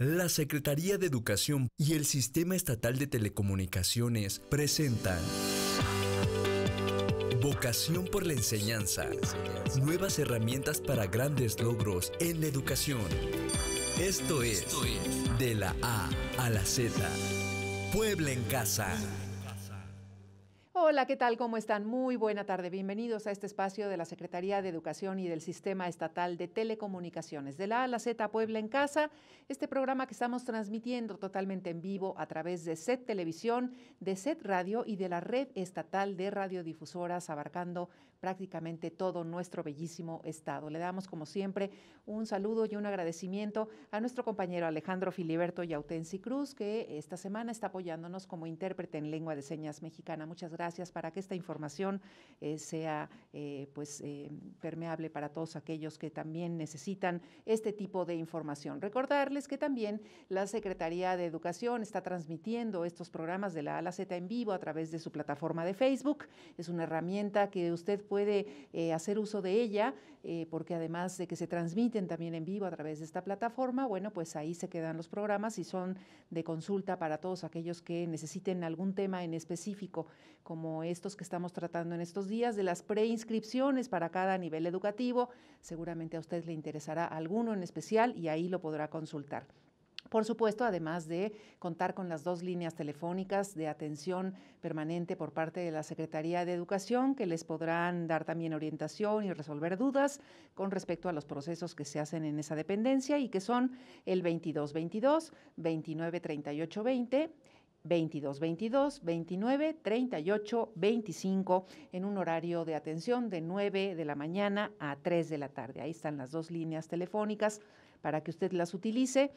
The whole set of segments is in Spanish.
La Secretaría de Educación y el Sistema Estatal de Telecomunicaciones presentan Vocación por la Enseñanza. Nuevas herramientas para grandes logros en la educación. Esto es De la A a la Z. Puebla en Casa. Hola, ¿qué tal? ¿Cómo están? Muy buena tarde. Bienvenidos a este espacio de la Secretaría de Educación y del Sistema Estatal de Telecomunicaciones, de la A la Z Puebla en Casa, este programa que estamos transmitiendo totalmente en vivo a través de SET Televisión, de SET Radio y de la Red Estatal de Radiodifusoras, abarcando prácticamente todo nuestro bellísimo estado. Le damos, como siempre, un saludo y un agradecimiento a nuestro compañero Alejandro Filiberto Yautensi Cruz, que esta semana está apoyándonos como intérprete en lengua de señas mexicana. Muchas gracias para que esta información eh, sea eh, pues eh, permeable para todos aquellos que también necesitan este tipo de información. Recordarles que también la Secretaría de Educación está transmitiendo estos programas de la ALA Z en vivo a través de su plataforma de Facebook. Es una herramienta que usted puede eh, hacer uso de ella, eh, porque además de que se transmiten también en vivo a través de esta plataforma, bueno, pues ahí se quedan los programas y son de consulta para todos aquellos que necesiten algún tema en específico, como estos que estamos tratando en estos días, de las preinscripciones para cada nivel educativo. Seguramente a usted le interesará alguno en especial y ahí lo podrá consultar. Por supuesto, además de contar con las dos líneas telefónicas de atención permanente por parte de la Secretaría de Educación, que les podrán dar también orientación y resolver dudas con respecto a los procesos que se hacen en esa dependencia y que son el 2222, 293820, 2222, 22 25 en un horario de atención de 9 de la mañana a 3 de la tarde. Ahí están las dos líneas telefónicas para que usted las utilice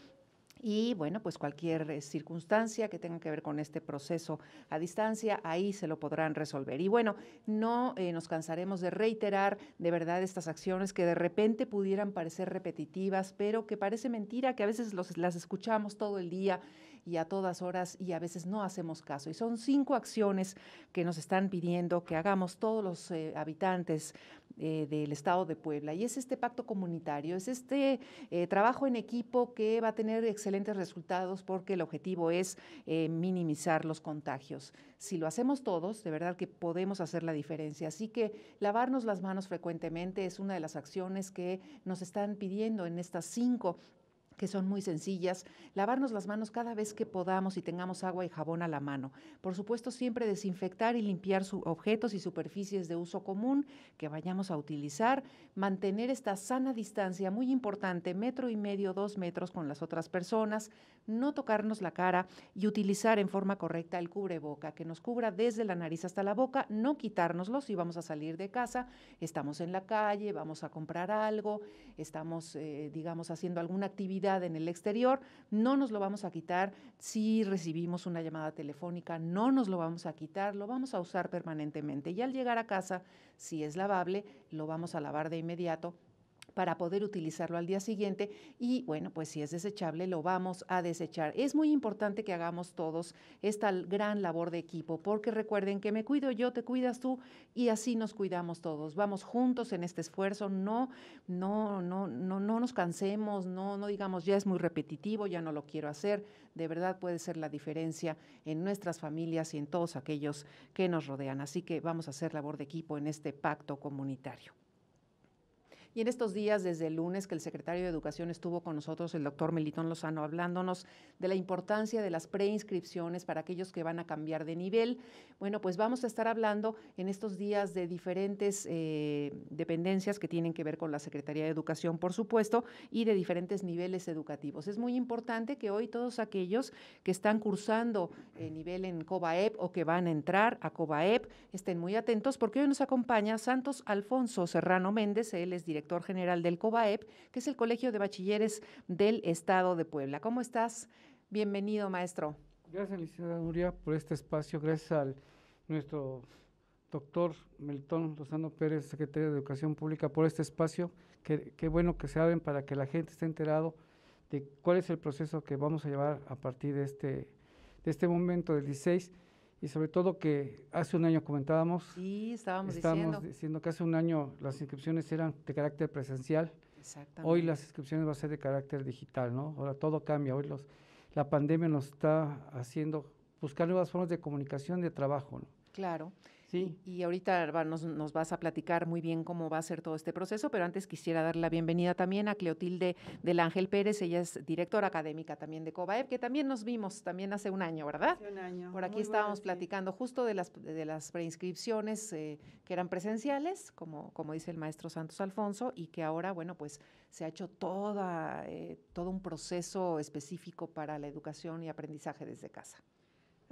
y bueno, pues cualquier eh, circunstancia que tenga que ver con este proceso a distancia, ahí se lo podrán resolver. Y bueno, no eh, nos cansaremos de reiterar de verdad estas acciones que de repente pudieran parecer repetitivas, pero que parece mentira, que a veces los, las escuchamos todo el día y a todas horas y a veces no hacemos caso. Y son cinco acciones que nos están pidiendo que hagamos todos los eh, habitantes eh, del Estado de Puebla. Y es este pacto comunitario, es este eh, trabajo en equipo que va a tener excelentes resultados porque el objetivo es minimizar los contagios. Si lo hacemos todos, de verdad que podemos hacer la diferencia. Así que lavarnos las manos frecuentemente es una de las acciones que nos están pidiendo en estas cinco que son muy sencillas, lavarnos las manos cada vez que podamos y tengamos agua y jabón a la mano. Por supuesto, siempre desinfectar y limpiar objetos y superficies de uso común que vayamos a utilizar, mantener esta sana distancia, muy importante, metro y medio, dos metros con las otras personas, no tocarnos la cara y utilizar en forma correcta el cubreboca, que nos cubra desde la nariz hasta la boca, no quitárnoslo si vamos a salir de casa, estamos en la calle, vamos a comprar algo, estamos, eh, digamos, haciendo alguna actividad en el exterior, no nos lo vamos a quitar si recibimos una llamada telefónica, no nos lo vamos a quitar, lo vamos a usar permanentemente. Y al llegar a casa, si es lavable, lo vamos a lavar de inmediato para poder utilizarlo al día siguiente y bueno, pues si es desechable lo vamos a desechar. Es muy importante que hagamos todos esta gran labor de equipo porque recuerden que me cuido yo, te cuidas tú y así nos cuidamos todos. Vamos juntos en este esfuerzo, no no no no no nos cansemos, no no digamos ya es muy repetitivo, ya no lo quiero hacer. De verdad puede ser la diferencia en nuestras familias y en todos aquellos que nos rodean. Así que vamos a hacer labor de equipo en este pacto comunitario. Y en estos días, desde el lunes, que el secretario de Educación estuvo con nosotros, el doctor Melitón Lozano, hablándonos de la importancia de las preinscripciones para aquellos que van a cambiar de nivel. Bueno, pues vamos a estar hablando en estos días de diferentes eh, dependencias que tienen que ver con la Secretaría de Educación, por supuesto, y de diferentes niveles educativos. Es muy importante que hoy todos aquellos que están cursando eh, nivel en COBAEP o que van a entrar a COBAEP estén muy atentos porque hoy nos acompaña Santos Alfonso Serrano Méndez, él es director director general del COBAEP, que es el Colegio de Bachilleres del Estado de Puebla. ¿Cómo estás? Bienvenido, maestro. Gracias, licenciada Nuria, por este espacio. Gracias al nuestro doctor Meltón Lozano Pérez, secretario de Educación Pública, por este espacio. Qué, bueno que se abren para que la gente esté enterado de cuál es el proceso que vamos a llevar a partir de este, de este momento del 16 y sobre todo que hace un año comentábamos. Sí, estábamos, diciendo. que hace un año las inscripciones eran de carácter presencial. Exactamente. Hoy las inscripciones van a ser de carácter digital, ¿no? Ahora todo cambia. Hoy los, la pandemia nos está haciendo buscar nuevas formas de comunicación, de trabajo, ¿no? Claro. Y, ahorita nos, vas a platicar muy bien cómo va a ser todo este proceso, pero antes quisiera dar la bienvenida también a Cleotilde del Ángel Pérez. Ella es directora académica también de COBAEP, que también nos vimos también hace un año, ¿verdad? un año. Por aquí estábamos platicando justo de las, de las preinscripciones eh, que eran presenciales, como, dice el maestro Santos Alfonso, y que ahora, bueno, pues se ha hecho eh, todo un proceso específico para la educación y aprendizaje desde casa.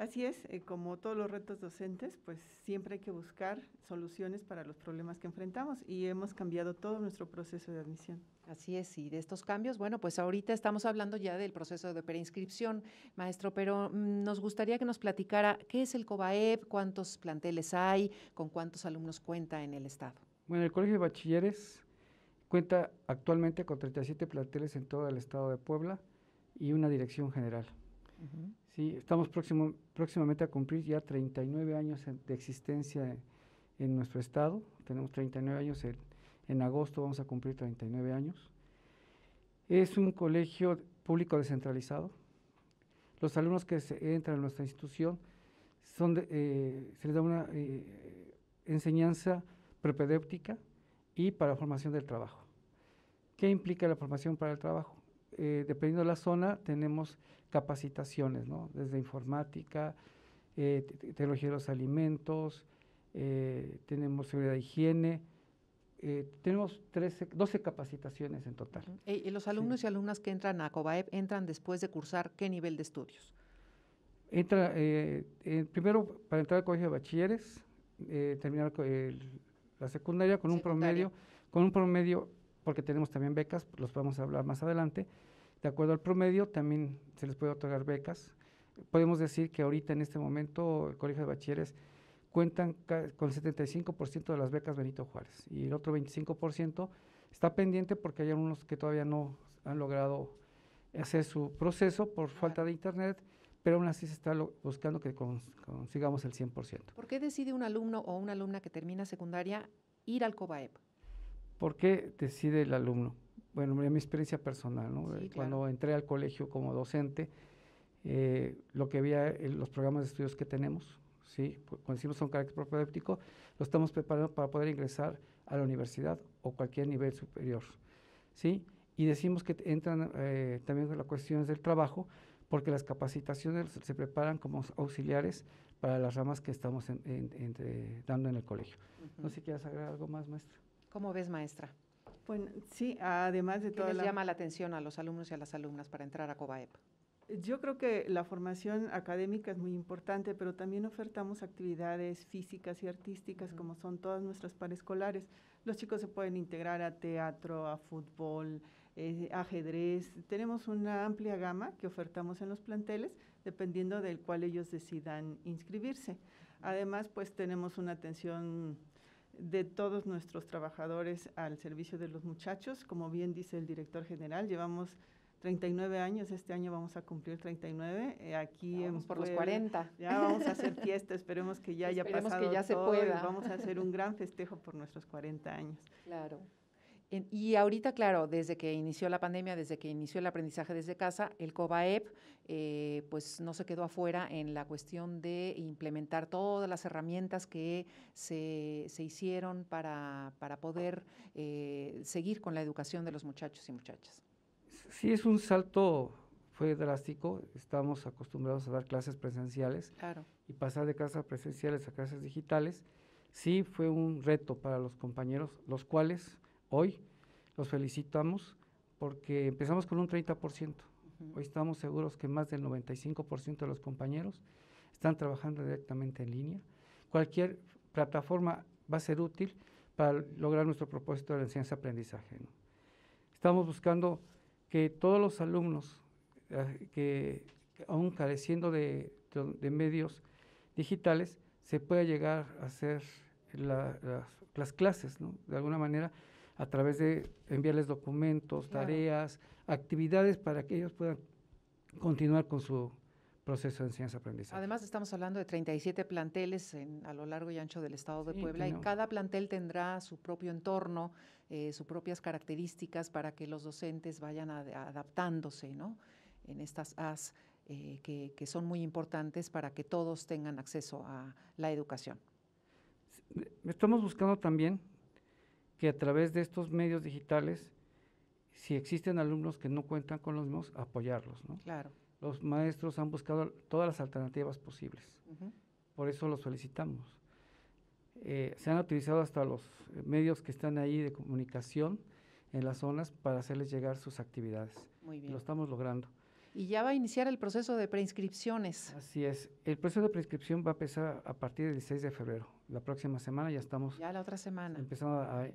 Así es, eh, como todos los retos docentes, pues siempre hay que buscar soluciones para los problemas que enfrentamos y hemos cambiado todo nuestro proceso de admisión. Así es, y de estos cambios, bueno, pues ahorita estamos hablando ya del proceso de preinscripción, maestro, pero mm, nos gustaría que nos platicara qué es el COBAEP, cuántos planteles hay, con cuántos alumnos cuenta en el estado. Bueno, el Colegio de Bachilleres cuenta actualmente con 37 planteles en todo el estado de Puebla y una dirección general. Sí, estamos próximamente a cumplir ya 39 años de existencia en nuestro estado. Tenemos 39 años, en, agosto vamos a cumplir 39 años. Es un colegio público descentralizado. Los alumnos que entran a nuestra institución son eh, se les da una eh, enseñanza prepedéptica y para formación del trabajo. ¿Qué implica la formación para el trabajo? Eh, dependiendo de la zona, tenemos capacitaciones, ¿no? Desde informática, eh, tecnología de los alimentos, eh, tenemos seguridad de higiene, eh, tenemos 13, 12 capacitaciones en total. ¿Y los alumnos y alumnas que entran a COBAEP entran después de cursar qué nivel de estudios? Entra, primero para entrar al colegio de bachilleres, terminar la secundaria con un promedio, con un promedio, porque tenemos también becas, los podemos hablar más adelante, de acuerdo al promedio, también se les puede otorgar becas. Podemos decir que ahorita en este momento el Colegio de Bachilleres cuentan con el 75% de las becas Benito Juárez y el otro 25% está pendiente porque hay algunos que todavía no han logrado hacer su proceso por falta de internet, pero aún así se está buscando que consigamos el 100%. ¿Por qué decide un alumno o una alumna que termina secundaria ir al COBAEP? ¿Por qué decide el alumno? bueno, mi experiencia personal, eh, Cuando entré al colegio como docente, eh, lo que había en eh, los programas de estudios que tenemos, ¿sí? Pues, cuando decimos un carácter propedéutico, lo estamos preparando para poder ingresar a la universidad o cualquier nivel superior, ¿sí? Y decimos que entran también también las cuestiones del trabajo, porque las capacitaciones se preparan como auxiliares para las ramas que estamos dando en el colegio. No sé si quieres agregar algo más, maestra. ¿Cómo ves, maestra? Bueno, sí, además de todo. ¿Qué les llama la atención a los alumnos y a las alumnas para entrar a COBAEP? Yo creo que la formación académica es muy importante, pero también ofertamos actividades físicas y artísticas, como son todas nuestras parescolares. Los chicos se pueden integrar a teatro, a fútbol, eh, ajedrez. Tenemos una amplia gama que ofertamos en los planteles, dependiendo del cual ellos decidan inscribirse. Además, pues tenemos una atención de todos nuestros trabajadores al servicio de los muchachos. Como bien dice el director general, llevamos 39 años, este año vamos a cumplir 39. Eh, aquí vamos por los 40. Ya vamos a hacer fiesta, esperemos que ya haya esperemos que ya se pueda. vamos a hacer un gran festejo por nuestros 40 años. Claro. Y ahorita, claro, desde que inició la pandemia, desde que inició el aprendizaje desde casa, el COBAEP eh, pues no se quedó afuera en la cuestión de implementar todas las herramientas que se, se hicieron para, poder eh, seguir con la educación de los muchachos y muchachas. Sí, es un salto, fue drástico, estamos acostumbrados a dar clases presenciales claro. y pasar de clases presenciales a clases digitales, sí fue un reto para los compañeros, los cuales hoy los felicitamos porque empezamos con un 30%. Hoy estamos seguros que más del 95% de los compañeros están trabajando directamente en línea. Cualquier plataforma va a ser útil para lograr nuestro propósito de la enseñanza-aprendizaje. Estamos buscando que todos los alumnos eh, que aún careciendo de, medios digitales, se pueda llegar a hacer las, clases, de alguna manera a través de enviarles documentos, tareas, actividades para que ellos puedan continuar con su proceso de enseñanza-aprendizaje. Además, estamos hablando de 37 planteles a lo largo y ancho del estado de Puebla y cada plantel tendrá su propio entorno, eh, sus propias características para que los docentes vayan adaptándose ¿no? en estas AS eh, que, que son muy importantes para que todos tengan acceso a la educación. Estamos buscando también que a través de estos medios digitales, si existen alumnos que no cuentan con los mismos, apoyarlos. Claro. Los maestros han buscado todas las alternativas posibles. Por eso los solicitamos. Eh, se han utilizado hasta los medios que están ahí de comunicación en las zonas para hacerles llegar sus actividades. Muy Lo estamos logrando. Y ya va a iniciar el proceso de preinscripciones. Así es. El proceso de preinscripción va a empezar a partir del 6 de febrero la próxima semana ya estamos. Ya la otra semana. Empezando a,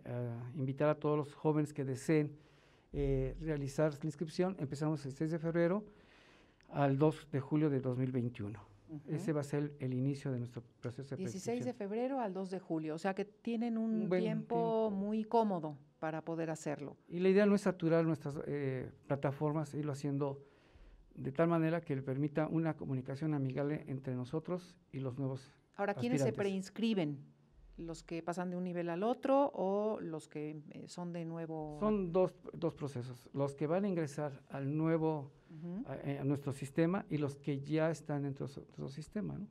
invitar a todos los jóvenes que deseen eh, realizar la inscripción. Empezamos el 6 de febrero al 2 de julio de 2021. Ese va a ser el, inicio de nuestro proceso de 16 de febrero al 2 de julio, o sea que tienen un, tiempo, muy cómodo para poder hacerlo. Y la idea no es saturar nuestras eh, plataformas, irlo haciendo de tal manera que le permita una comunicación amigable entre nosotros y los nuevos Ahora, ¿quiénes se preinscriben? ¿Los que pasan de un nivel al otro o los que eh, son de nuevo? Son dos, dos, procesos. Los que van a ingresar al nuevo, eh, a, nuestro sistema y los que ya están en nuestro sistema. ¿no?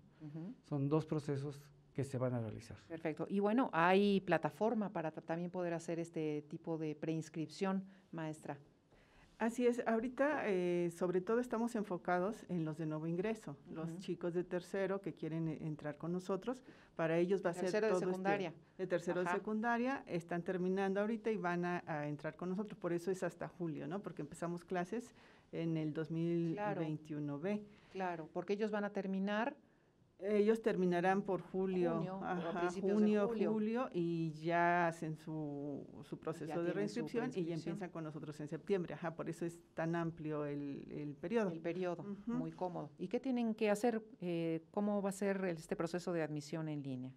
Son dos procesos que se van a realizar. Perfecto. Y bueno, hay plataforma para también poder hacer este tipo de preinscripción, maestra. Así es, ahorita eh, sobre todo estamos enfocados en los de nuevo ingreso, los chicos de tercero que quieren eh, entrar con nosotros, para ellos va a ser todo de este secundaria. de tercero de secundaria, están terminando ahorita y van a, entrar con nosotros, por eso es hasta julio, ¿no? Porque empezamos clases en el 2021B. claro porque ellos van a terminar ellos terminarán por julio, junio, julio. y ya hacen su, proceso de reinscripción y ya empiezan con nosotros en septiembre. Ajá, por eso es tan amplio el, periodo. El periodo, muy cómodo. ¿Y qué tienen que hacer? Eh, ¿Cómo va a ser este proceso de admisión en línea?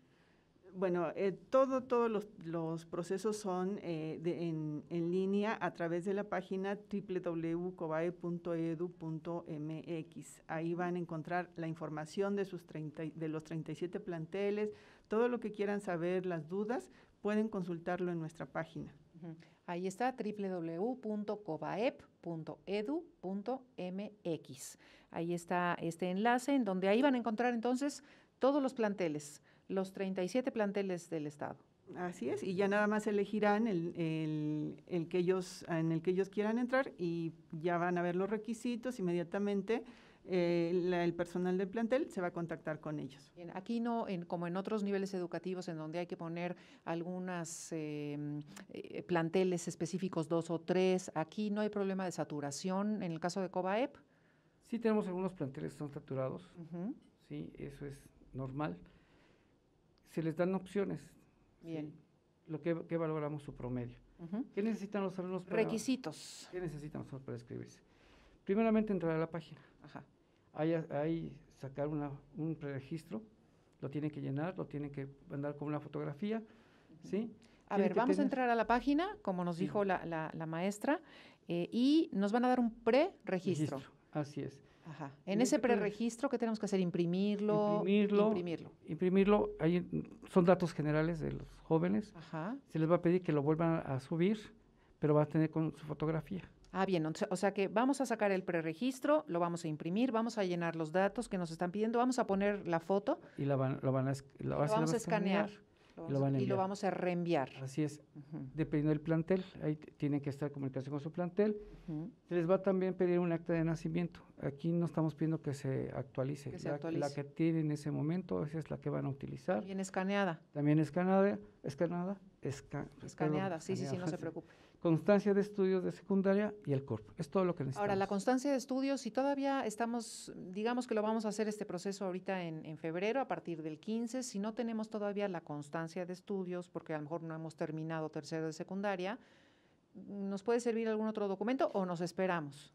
bueno, eh, todo, todos los, procesos son eh, en, línea a través de la página www.cobaep.edu.mx. Ahí van a encontrar la información de, sus de los 37 planteles, todo lo que quieran saber, las dudas, pueden consultarlo en nuestra página. Ahí está www.cobaep.edu.mx. Ahí está este enlace en donde ahí van a encontrar entonces todos los planteles los 37 planteles del Estado. Así es, y ya nada más elegirán el, que ellos, en el que ellos quieran entrar y ya van a ver los requisitos inmediatamente. Eh, el personal del plantel se va a contactar con ellos. Bien, aquí no, en, como en otros niveles educativos en donde hay que poner algunos em, eh, planteles específicos, dos o tres, aquí no hay problema de saturación en el caso de COBAEP. Sí tenemos algunos planteles que son saturados, sí, eso es normal se les dan opciones. Bien. Lo que, que, valoramos su promedio. ¿Qué necesitan los alumnos para Requisitos. ¿Qué necesitan los alumnos para escribirse? Primeramente entrar a la página. Ajá. Ahí, sacar una, un preregistro, lo tienen que llenar, lo tienen que mandar con una fotografía, ¿sí? A ver, vamos a entrar a la página, como nos dijo la, la, maestra, eh, y nos van a dar un preregistro registro Así es. Ajá. En ese preregistro, ¿qué tenemos que hacer? ¿Imprimirlo? Imprimirlo. Imprimirlo. imprimirlo ahí son datos generales de los jóvenes. Ajá. Se les va a pedir que lo vuelvan a subir, pero va a tener con su fotografía. Ah, bien, o sea que vamos a sacar el preregistro, lo vamos a imprimir, vamos a llenar los datos que nos están pidiendo, vamos a poner la foto. Y la van, lo a, a escanear y, lo vamos a reenviar. Así es, dependiendo del plantel, ahí tiene que estar comunicación con su plantel. les va también pedir un acta de nacimiento. Aquí no estamos pidiendo que se actualice. se actualice. La, que tiene en ese momento, esa es la que van a utilizar. También escaneada. También escaneada, escaneada, escaneada, escaneada, sí, sí, sí, no se preocupe constancia de estudios de secundaria y el CURP. Es todo lo que necesitamos. Ahora, la constancia de estudios, si todavía estamos, digamos que lo vamos a hacer este proceso ahorita en, febrero, a partir del 15, si no tenemos todavía la constancia de estudios, porque a lo mejor no hemos terminado tercero de secundaria, ¿nos puede servir algún otro documento o nos esperamos?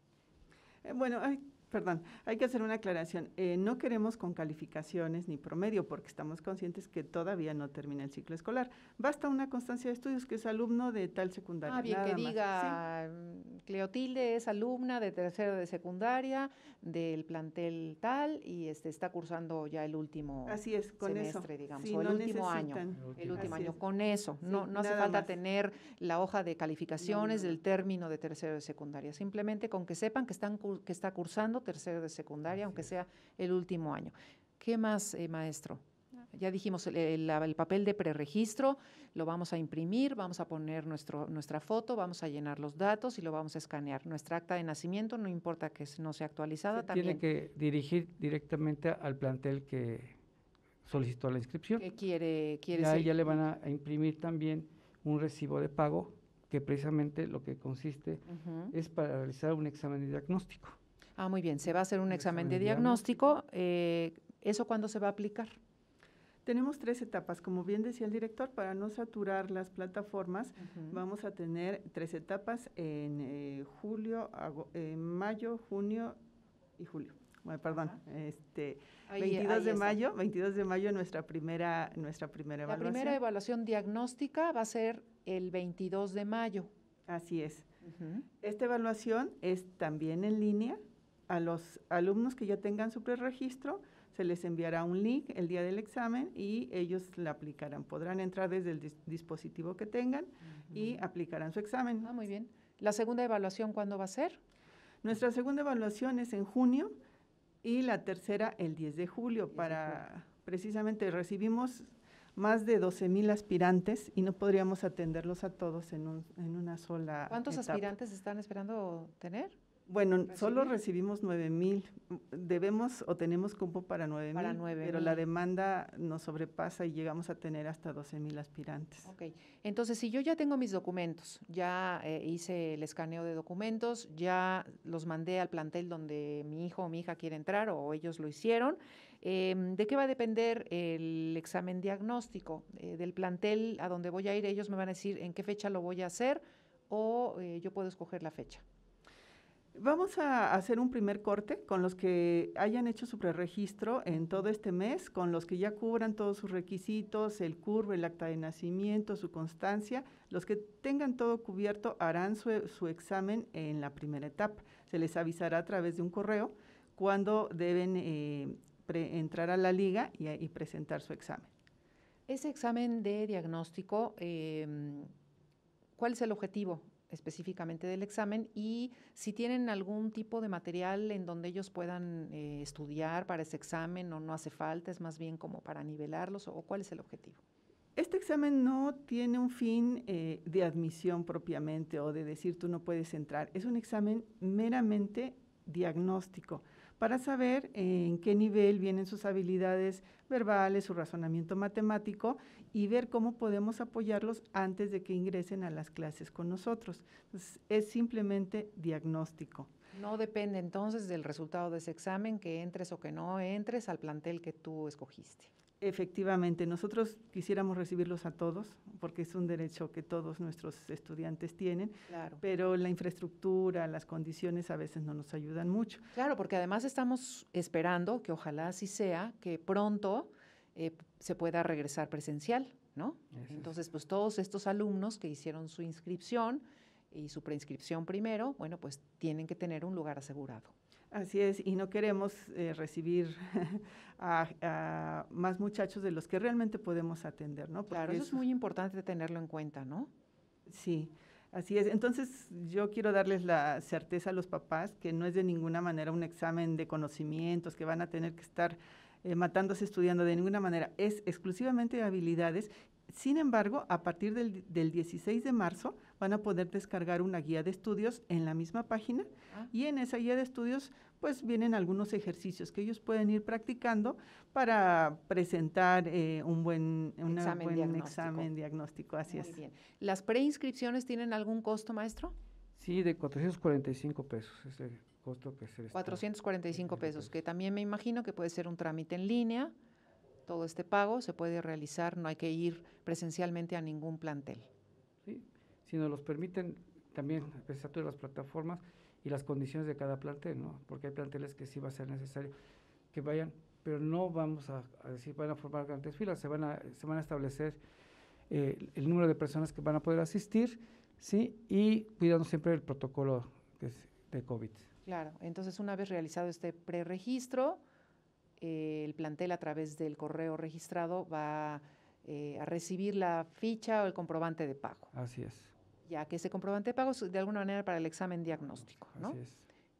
Eh, bueno, hay perdón, hay que hacer una aclaración. Eh, no queremos con calificaciones ni promedio porque estamos conscientes que todavía no termina el ciclo escolar. Basta una constancia de estudios que es alumno de tal secundaria. Ah, bien que diga, mm, Cleotilde es alumna de tercero de secundaria del plantel tal y este está cursando ya el último Así es, con semestre, digamos, o el, último año, el último año. con eso. no hace falta tener la hoja de calificaciones del término de tercero de secundaria. Simplemente con que sepan que, están, que está cursando tercero de secundaria, aunque sea el último año. ¿Qué más, eh, maestro? Ya dijimos, el, papel de preregistro lo vamos a imprimir, vamos a poner nuestro, nuestra foto, vamos a llenar los datos y lo vamos a escanear. Nuestra acta de nacimiento, no importa que no sea actualizada, también. Tiene que dirigir directamente al plantel que solicitó la inscripción. Que quiere, quiere ya, ya le van a imprimir también un recibo de pago, que precisamente lo que consiste es para realizar un examen de diagnóstico. Ah, muy bien, se va a hacer un examen, de diagnóstico. Eh, ¿Eso cuándo se va a aplicar? Tenemos tres etapas, como bien decía el director, para no saturar las plataformas, vamos a tener tres etapas en eh, julio, eh, mayo, junio y julio. Bueno, perdón, 22 este, de mayo, 22 de mayo nuestra primera nuestra primera evaluación. La primera evaluación diagnóstica va a ser el 22 de mayo. Así es. Esta evaluación es también en línea, a los alumnos que ya tengan su preregistro, se les enviará un link el día del examen y ellos la aplicarán. Podrán entrar desde el dispositivo que tengan y aplicarán su examen. Ah, muy bien. ¿La segunda evaluación cuándo va a ser? Nuestra segunda evaluación es en junio y la tercera el 10 de julio para precisamente recibimos más de 12 mil aspirantes y no podríamos atenderlos a todos en, una sola. ¿Cuántos aspirantes están esperando tener? Bueno, solo recibimos 9000 mil. Debemos o tenemos cupo para nueve mil. Pero la demanda nos sobrepasa y llegamos a tener hasta 12.000 mil aspirantes. Ok. Entonces, si yo ya tengo mis documentos, ya eh, hice el escaneo de documentos, ya los mandé al plantel donde mi hijo o mi hija quiere entrar o ellos lo hicieron, em, ¿de qué va a depender el examen diagnóstico? Eh, del plantel a donde voy a ir, ellos me van a decir en qué fecha lo voy a hacer o eh, yo puedo escoger la fecha. Vamos a hacer un primer corte con los que hayan hecho su preregistro en todo este mes, con los que ya cubran todos sus requisitos, el curve, el acta de nacimiento, su constancia. Los que tengan todo cubierto harán su, examen en la primera etapa. Se les avisará a través de un correo cuando deben eh, entrar a la liga y, presentar su examen. Ese examen de diagnóstico, em, ¿cuál es el objetivo? específicamente del examen y si tienen algún tipo de material en donde ellos puedan eh, estudiar para ese examen o no hace falta, es más bien como para nivelarlos o cuál es el objetivo. Este examen no tiene un fin eh, de admisión propiamente o de decir tú no puedes entrar, es un examen meramente diagnóstico para saber eh, en qué nivel vienen sus habilidades verbales, su razonamiento matemático y ver cómo podemos apoyarlos antes de que ingresen a las clases con nosotros. es simplemente diagnóstico. No depende entonces del resultado de ese examen, que entres o que no entres al plantel que tú escogiste. Efectivamente, nosotros quisiéramos recibirlos a todos, porque es un derecho que todos nuestros estudiantes tienen, pero la infraestructura, las condiciones a veces no nos ayudan mucho. Claro, porque además estamos esperando, que ojalá así sea, que pronto eh, se pueda regresar presencial, ¿no? Entonces, pues todos estos alumnos que hicieron su inscripción y su preinscripción primero, bueno, pues tienen que tener un lugar asegurado. Así es, y no queremos eh, recibir a, más muchachos de los que realmente podemos atender, ¿no? claro, eso, es muy importante tenerlo en cuenta, ¿no? Sí, así es. Entonces, yo quiero darles la certeza a los papás que no es de ninguna manera un examen de conocimientos que van a tener que estar eh, matándose estudiando de ninguna manera, es exclusivamente habilidades. Sin embargo, a partir del 16 de marzo van a poder descargar una guía de estudios en la misma página ah. y en esa guía de estudios pues vienen algunos ejercicios que ellos pueden ir practicando para presentar eh, un buen, examen, diagnóstico. Así es. ¿Las preinscripciones tienen algún costo, maestro? Sí, de 445 pesos es el costo que se... 445 pesos, que también me imagino que puede ser un trámite en línea todo este pago se puede realizar, no hay que ir presencialmente a ningún plantel. Sí, si los permiten también a pesar de las plataformas y las condiciones de cada plantel, ¿no? Porque hay planteles que sí va a ser necesario que vayan, pero no vamos a, decir van a formar grandes filas, se van a, se van a establecer eh, el número de personas que van a poder asistir, ¿sí? Y cuidando siempre el protocolo de COVID. Claro, entonces una vez realizado este preregistro, eh, el plantel a través del correo registrado va eh, a recibir la ficha o el comprobante de pago. Así es ya que se comprobante de pagos de alguna manera para el examen diagnóstico, ¿no?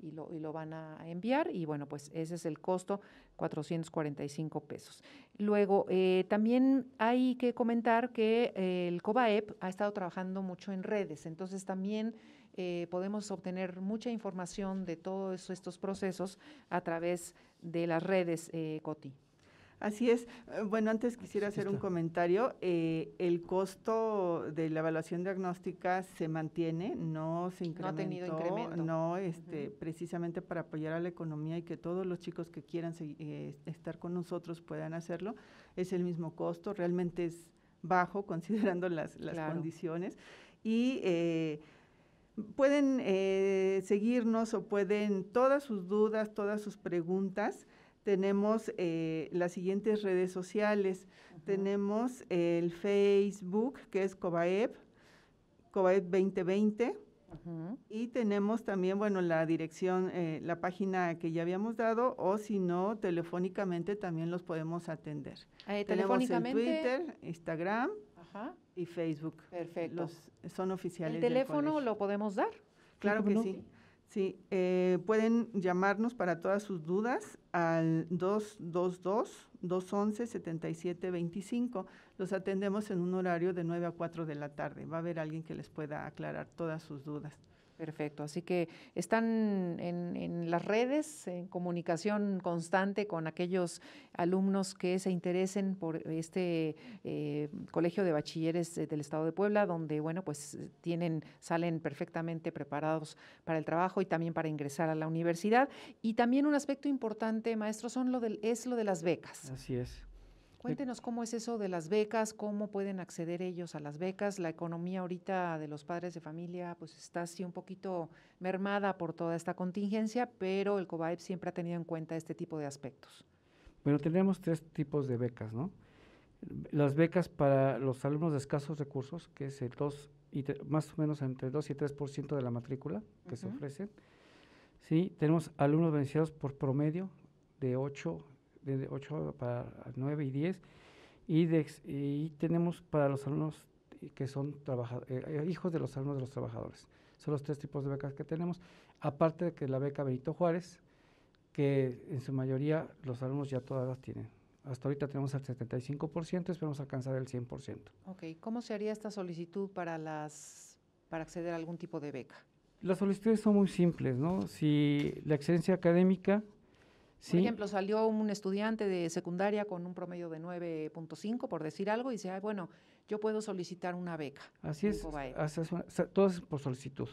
Y lo, van a enviar y bueno, pues ese es el costo, 445 pesos. Luego, eh, también hay que comentar que eh, el COBAEP ha estado trabajando mucho en redes, entonces también eh, podemos obtener mucha información de todos estos procesos a través de las redes COTI. Así es. Eh, bueno, antes quisiera hacer un comentario. Eh, el costo de la evaluación diagnóstica se mantiene, no se incrementó, no, ha tenido incremento. no este, precisamente para apoyar a la economía y que todos los chicos que quieran eh, estar con nosotros puedan hacerlo. Es el mismo costo, realmente es bajo considerando las, condiciones y pueden seguirnos o pueden todas sus dudas, todas sus preguntas tenemos eh, las siguientes redes sociales. Tenemos el Facebook, que es Cobaep, Cobaep 2020. Y tenemos también, bueno, la dirección, eh, la página que ya habíamos dado, o si no, telefónicamente también los podemos atender. Eh, tenemos Twitter, Instagram y Facebook. Perfecto. son oficiales. ¿El teléfono lo podemos dar? Claro que sí. Sí, eh, pueden llamarnos para todas sus dudas al 222-211-7725. Los atendemos en un horario de 9 a 4 de la tarde. Va a haber alguien que les pueda aclarar todas sus dudas. Perfecto, así que están en, las redes, en comunicación constante con aquellos alumnos que se interesen por este eh, Colegio de Bachilleres del Estado de Puebla, donde, bueno, pues tienen, salen perfectamente preparados para el trabajo y también para ingresar a la universidad. Y también un aspecto importante, maestro, son lo del, es lo de las becas. Así es. Cuéntenos cómo es eso de las becas, cómo pueden acceder ellos a las becas. La economía ahorita de los padres de familia pues está así un poquito mermada por toda esta contingencia, pero el COBAEP siempre ha tenido en cuenta este tipo de aspectos. Bueno, tenemos tres tipos de becas, ¿no? Las becas para los alumnos de escasos recursos, que es el 2 y más o menos entre 2 y 3% de la matrícula que se ofrecen. Sí, tenemos alumnos beneficiados por promedio de 8 de 8 para 9 y 10, y, y tenemos para los alumnos que son eh, hijos de los alumnos de los trabajadores. Son los tres tipos de becas que tenemos, aparte de que la beca Benito Juárez, que en su mayoría los alumnos ya todas las tienen. Hasta ahorita tenemos el 75%, esperamos alcanzar el 100%. Ok, ¿cómo se haría esta solicitud para, las, para acceder a algún tipo de beca? Las solicitudes son muy simples, ¿no? Si la excelencia académica por ejemplo, salió un estudiante de secundaria con un promedio de 9.5, por decir algo, y dice, bueno, yo puedo solicitar una beca. Así es, todo es por solicitud.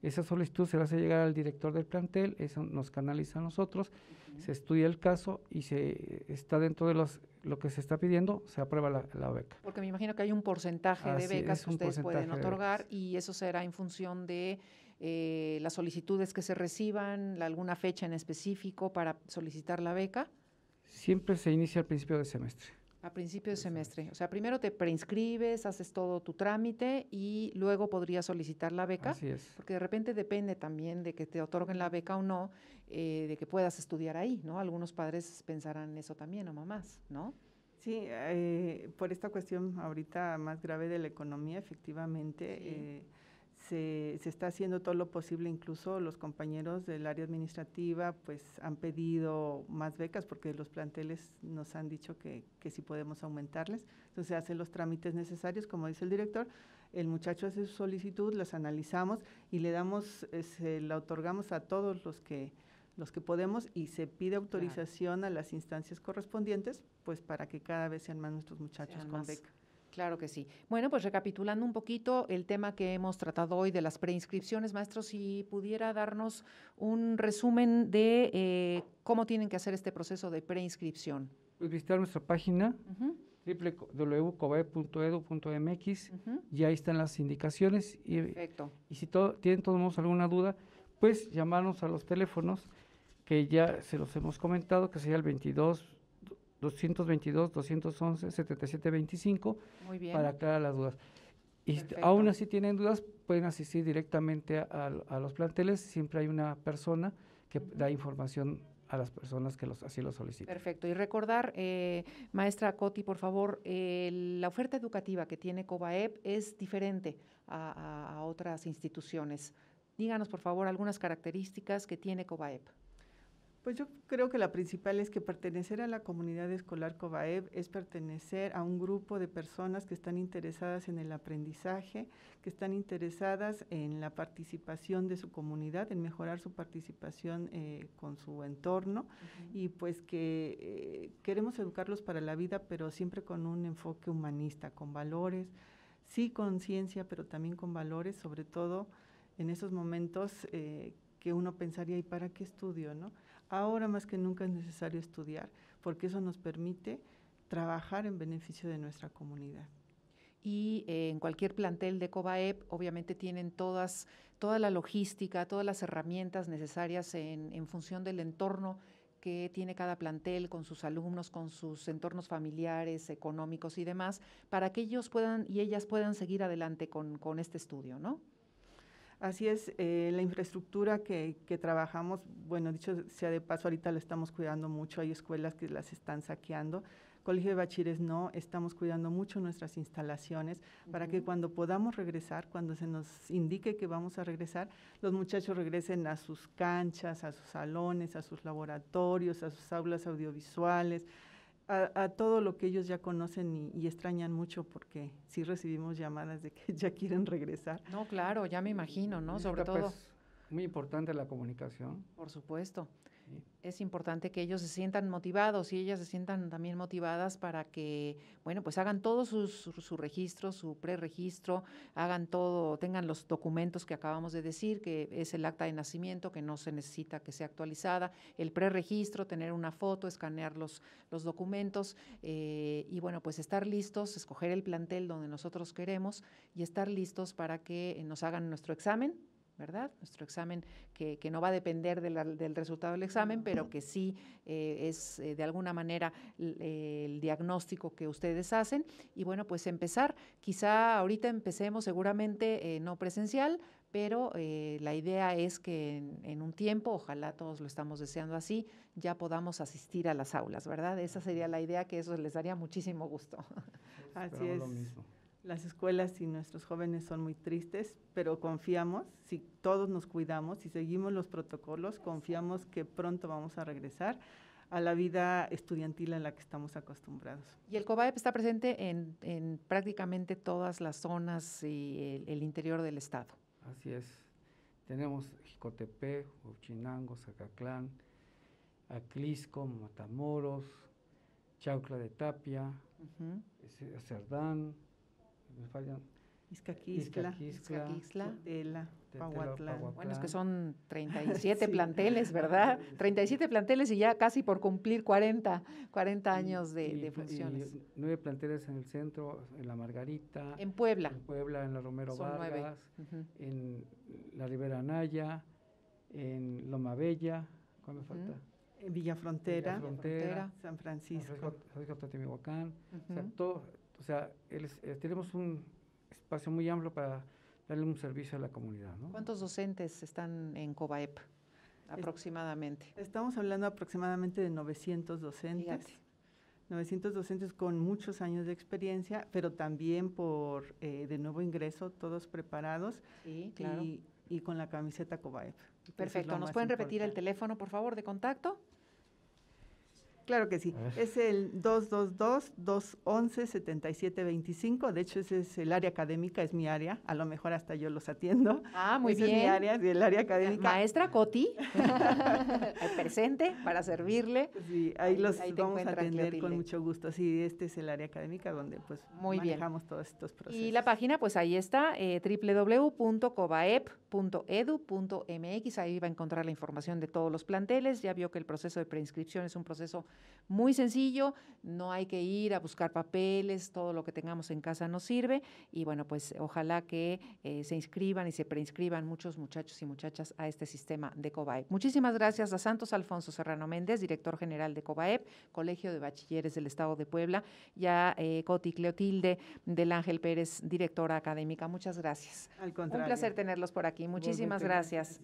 Esa solicitud se la hace llegar al director del plantel, eso nos canaliza a nosotros, se estudia el caso y se está dentro de los, lo que se está pidiendo, se aprueba la, beca. Porque me imagino que hay un porcentaje de becas que ustedes pueden otorgar y eso será en función de eh, las solicitudes que se reciban, alguna fecha en específico para solicitar la beca? Siempre se inicia al principio de semestre. A principio de semestre. O sea, primero te preinscribes, haces todo tu trámite y luego podrías solicitar la beca. Así es. Porque de repente depende también de que te otorguen la beca o no, eh, de que puedas estudiar ahí, ¿no? Algunos padres pensarán eso también o mamás, ¿no? Sí, eh, por esta cuestión ahorita más grave de la economía, efectivamente se, está haciendo todo lo posible, incluso los compañeros del área administrativa pues han pedido más becas porque los planteles nos han dicho que, que sí podemos aumentarles, entonces se hacen los trámites necesarios, como dice el director, el muchacho hace su solicitud, las analizamos y le damos, eh, se la otorgamos a todos los que los que podemos y se pide autorización a las instancias correspondientes, pues para que cada vez sean más nuestros muchachos con becas. Claro que sí. Bueno, pues recapitulando un poquito el tema que hemos tratado hoy de las preinscripciones, maestro, si pudiera darnos un resumen de eh, cómo tienen que hacer este proceso de preinscripción. Pues visitar nuestra página uh y ahí están las indicaciones. Y, Y si todo, tienen todos alguna duda, pues llamarnos a los teléfonos que ya se los hemos comentado, que sería el 22 222 211 7725 Muy para aclarar las dudas. Y aún así tienen dudas, pueden asistir directamente a, los planteles, siempre hay una persona que da información a las personas que los, así lo solicitan. Perfecto. Y recordar, eh, maestra Coti, por favor, eh, la oferta educativa que tiene COBAEP es diferente a otras instituciones. Díganos, por favor, algunas características que tiene COBAEP. Pues yo creo que la principal es que pertenecer a la comunidad escolar COBAEB es pertenecer a un grupo de personas que están interesadas en el aprendizaje, que están interesadas en la participación de su comunidad, en mejorar su participación eh, con su entorno y pues que eh, queremos educarlos para la vida, pero siempre con un enfoque humanista, con valores, sí con ciencia, pero también con valores, sobre todo en esos momentos eh, que uno pensaría, ¿y para qué estudio? ¿no? ahora más que nunca es necesario estudiar, porque eso nos permite trabajar en beneficio de nuestra comunidad. Y eh, en cualquier plantel de COBAEP, obviamente tienen todas, toda la logística, todas las herramientas necesarias en, función del entorno que tiene cada plantel con sus alumnos, con sus entornos familiares, económicos y demás, para que ellos puedan y ellas puedan seguir adelante con, con este estudio, ¿no? Así es, eh, la infraestructura que, trabajamos, bueno, dicho sea de paso, ahorita la estamos cuidando mucho, hay escuelas que las están saqueando. Colegio de Bachires no, estamos cuidando mucho nuestras instalaciones para que cuando podamos regresar, cuando se nos indique que vamos a regresar, los muchachos regresen a sus canchas, a sus salones, a sus laboratorios, a sus aulas audiovisuales, a, todo lo que ellos ya conocen y, extrañan mucho porque sí recibimos llamadas de que ya quieren regresar. No, claro, ya me imagino, ¿no? Sobre pues, todo. muy importante la comunicación. Por supuesto es importante que ellos se sientan motivados y ellas se sientan también motivadas para que, bueno, pues hagan todo su, su registro, su preregistro, hagan todo, tengan los documentos que acabamos de decir, que es el acta de nacimiento, que no se necesita que sea actualizada, el preregistro, tener una foto, escanear los, los documentos eh, y, bueno, pues estar listos, escoger el plantel donde nosotros queremos y estar listos para que nos hagan nuestro examen ¿verdad? Nuestro examen que, no va a depender del resultado del examen, pero que sí eh, es eh, de alguna manera eh, el, diagnóstico que ustedes hacen. Y bueno, pues empezar, quizá ahorita empecemos seguramente no presencial, pero la idea es que en, un tiempo, ojalá todos lo estamos deseando así, ya podamos asistir a las aulas, ¿verdad? Esa sería la idea, que eso les daría muchísimo gusto. Así es. Las escuelas y nuestros jóvenes son muy tristes, pero confiamos, si todos nos cuidamos, y seguimos los protocolos, confiamos que pronto vamos a regresar a la vida estudiantil a la que estamos acostumbrados. Y el COBAEP está presente en, prácticamente todas las zonas y el, interior del estado. Así es. Tenemos Jicotepé, Huchinango, Zacatlán, Aclisco, Matamoros, Chaucla de Tapia, Cerdán, me fallan. Pahuatlán. Bueno, es que son 37 planteles, ¿verdad? 37 planteles y ya casi por cumplir 40, 40 años de, funciones. nueve planteles en el centro, en La Margarita. En Puebla. En Puebla, en la Romero Vargas, en la Ribera Anaya, en Loma Bella, falta? En Villa Frontera, Villa San Francisco. en San Francisco o sea, todo, o sea, eh, tenemos un espacio muy amplio para darle un servicio a la comunidad. ¿no? ¿Cuántos docentes están en COBAEP aproximadamente? Estamos hablando aproximadamente de 900 docentes. 900 docentes con muchos años de experiencia, pero también por eh, de nuevo ingreso, todos preparados y, con la camiseta COBAEP. Perfecto, ¿nos pueden repetir el teléfono, por favor, de contacto? Claro que sí. Ah. Es el 222-211-7725. De hecho, ese es el área académica, es mi área. A lo mejor hasta yo los atiendo. Ah, muy Esa bien. Es mi área, el área académica. Maestra Coti, presente para servirle. Sí, ahí, los vamos a atender con mucho gusto. Sí, este es el área académica donde pues muy manejamos todos estos procesos. Y la página, pues ahí está, eh, www.cobaep.edu.mx. Ahí va a encontrar la información de todos los planteles. Ya vio que el proceso de preinscripción es un proceso muy sencillo, no hay que ir a buscar papeles, todo lo que tengamos en casa nos sirve y bueno, pues ojalá que eh, se inscriban y se preinscriban muchos muchachos y muchachas a este sistema de COBAEP. Muchísimas gracias a Santos Alfonso Serrano Méndez, director general de COBAEP, Colegio de Bachilleres del Estado de Puebla, y a eh, Coti Cleotilde del Ángel Pérez, directora académica. Muchas gracias. Al contrario. Un placer tenerlos por aquí. Muchísimas gracias.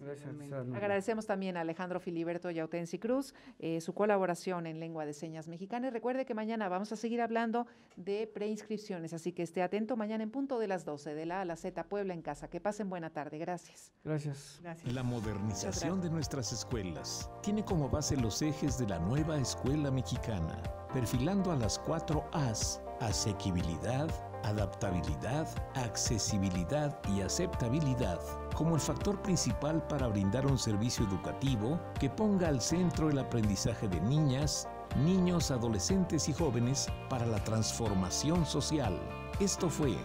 Agradecemos también a Alejandro Filiberto y Cruz eh, su colaboración en la lengua de señas mexicanas, recuerde que mañana vamos a seguir hablando de preinscripciones, así que esté atento mañana en punto de las 12 de la A a la Z Puebla en casa. Que pasen buena tarde. Gracias. Gracias. gracias. La modernización de nuestras escuelas tiene como base los ejes de la nueva escuela mexicana, perfilando a las cuatro As, asequibilidad, adaptabilidad, accesibilidad y aceptabilidad como el factor principal para brindar un servicio educativo que ponga al centro el aprendizaje de niñas, niños, adolescentes y jóvenes para la transformación social. Esto fue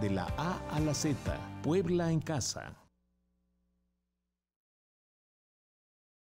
De la A a la Z, Puebla en Casa.